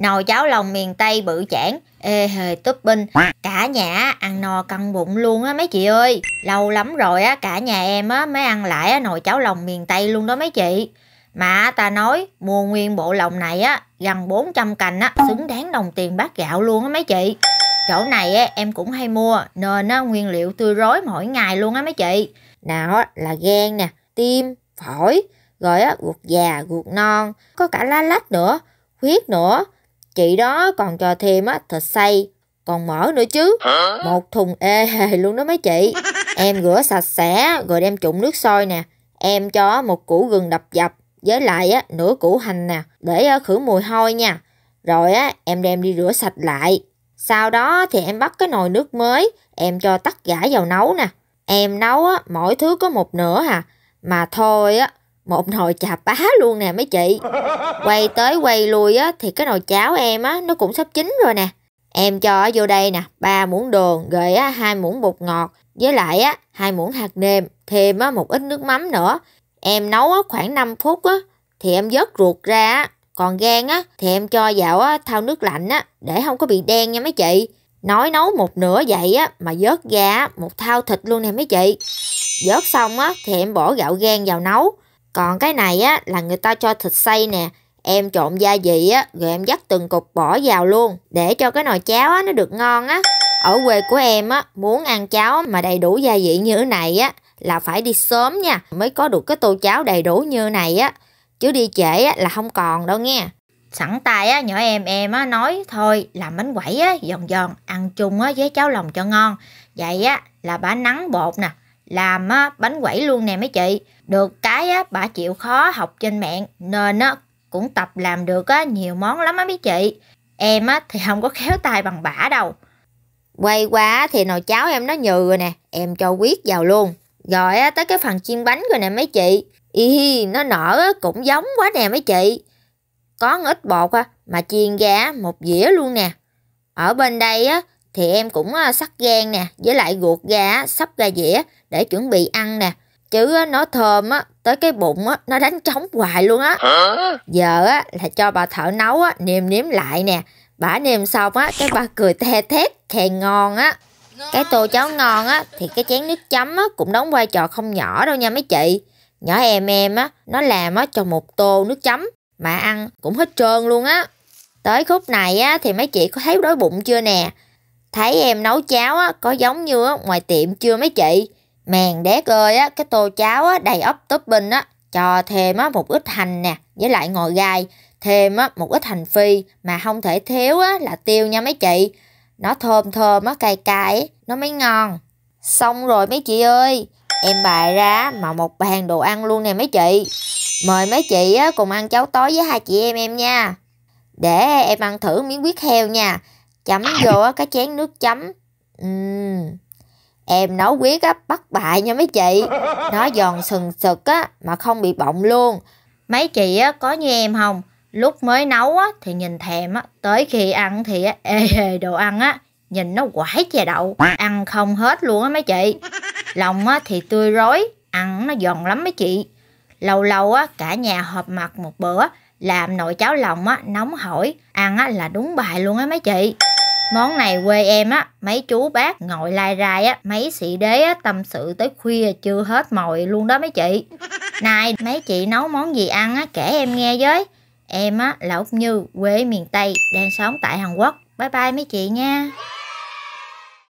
Nồi cháo lòng miền Tây bự chản, ê hề túp binh, cả nhà ăn no căng bụng luôn á mấy chị ơi. Lâu lắm rồi á, cả nhà em á mới ăn lại á, nồi cháo lòng miền Tây luôn đó mấy chị. Mà ta nói mua nguyên bộ lòng này á, gần 400 cành á, xứng đáng đồng tiền bát gạo luôn á mấy chị. Chỗ này á, em cũng hay mua nên á, nguyên liệu tươi rối mỗi ngày luôn á mấy chị. Nào á, là gan nè, tim, phổi, rồi á, ruột già, ruột non, có cả lá lách nữa, huyết nữa Chị đó còn cho thêm á, thịt xay, còn mỡ nữa chứ. Một thùng ê hề luôn đó mấy chị. Em rửa sạch sẽ rồi đem trụng nước sôi nè. Em cho một củ gừng đập dập với lại á, nửa củ hành nè để ờ, khử mùi hôi nha. Rồi á, em đem đi rửa sạch lại. Sau đó thì em bắt cái nồi nước mới, em cho tắt gã vào nấu nè. Em nấu á, mỗi thứ có một nửa hà. Mà thôi á, một nồi chà bá luôn nè mấy chị quay tới quay lui á thì cái nồi cháo em á nó cũng sắp chín rồi nè em cho vô đây nè ba muỗng đường rồi á hai muỗng bột ngọt với lại á hai muỗng hạt nêm thêm á một ít nước mắm nữa em nấu á khoảng 5 phút á thì em vớt ruột ra á còn gan á thì em cho vào á thau nước lạnh á để không có bị đen nha mấy chị nói nấu một nửa vậy á mà vớt ra một thao thịt luôn nè mấy chị vớt xong á thì em bỏ gạo gan vào nấu còn cái này á là người ta cho thịt xay nè, em trộn gia vị á rồi em dắt từng cục bỏ vào luôn để cho cái nồi cháo á nó được ngon á. Ở quê của em á muốn ăn cháo mà đầy đủ gia vị như thế này á là phải đi sớm nha mới có được cái tô cháo đầy đủ như này á chứ đi trễ á là không còn đâu nghe sẵn tay á nhỏ em em á nói thôi làm bánh quẩy á giòn giòn ăn chung á với cháo lòng cho ngon vậy á là bà nắng bột nè làm á bánh quẩy luôn nè mấy chị được cái á, bà chịu khó học trên mạng nên á, cũng tập làm được á, nhiều món lắm á mấy chị. Em á, thì không có khéo tay bằng bà đâu. Quay qua thì nồi cháo em nó nhừ rồi nè, em cho quyết vào luôn. Rồi á, tới cái phần chiên bánh rồi nè mấy chị. Y hi, nó nở á, cũng giống quá nè mấy chị. Có ít bột á, mà chiên ra một dĩa luôn nè. Ở bên đây á, thì em cũng à, sắt gan nè, với lại ruột gà sắp ra dĩa để chuẩn bị ăn nè chứ nó thơm á tới cái bụng á nó đánh trống hoài luôn á giờ á là cho bà thợ nấu á nêm nếm lại nè bả nêm xong á cái bà cười the thét khen ngon á cái tô cháo ngon á thì cái chén nước chấm á cũng đóng vai trò không nhỏ đâu nha mấy chị nhỏ em em á nó làm á cho một tô nước chấm mà ăn cũng hết trơn luôn á tới khúc này á thì mấy chị có thấy đói bụng chưa nè thấy em nấu cháo á có giống như á ngoài tiệm chưa mấy chị Mèn đét ơi á, cái tô cháo á, đầy ốc topping á, cho thêm á, một ít hành nè, với lại ngồi gai, thêm á, một ít hành phi mà không thể thiếu á, là tiêu nha mấy chị. Nó thơm thơm á, cay cay, nó mới ngon. Xong rồi mấy chị ơi, em bày ra mà một bàn đồ ăn luôn nè mấy chị. Mời mấy chị á, cùng ăn cháo tối với hai chị em em nha. Để em ăn thử miếng huyết heo nha. Chấm vô á, cái chén nước chấm. Uhm. Em nấu quyết á, bắt bại nha mấy chị. Nó giòn sừng sực á, mà không bị bọng luôn. Mấy chị á, có như em không? Lúc mới nấu á, thì nhìn thèm á, tới khi ăn thì á, ê hề đồ ăn á, nhìn nó quái chè đậu, ăn không hết luôn á mấy chị. Lòng á, thì tươi rối ăn nó giòn lắm mấy chị. Lâu lâu á, cả nhà họp mặt một bữa, làm nồi cháo lòng á, nóng hổi, ăn á, là đúng bài luôn á mấy chị. Món này quê em á, mấy chú bác ngồi lai rai á, mấy sĩ đế á, tâm sự tới khuya chưa hết mồi luôn đó mấy chị. Này, mấy chị nấu món gì ăn á, kể em nghe với. Em á, là Úc Như, quê miền Tây, đang sống tại Hàn Quốc. Bye bye mấy chị nha.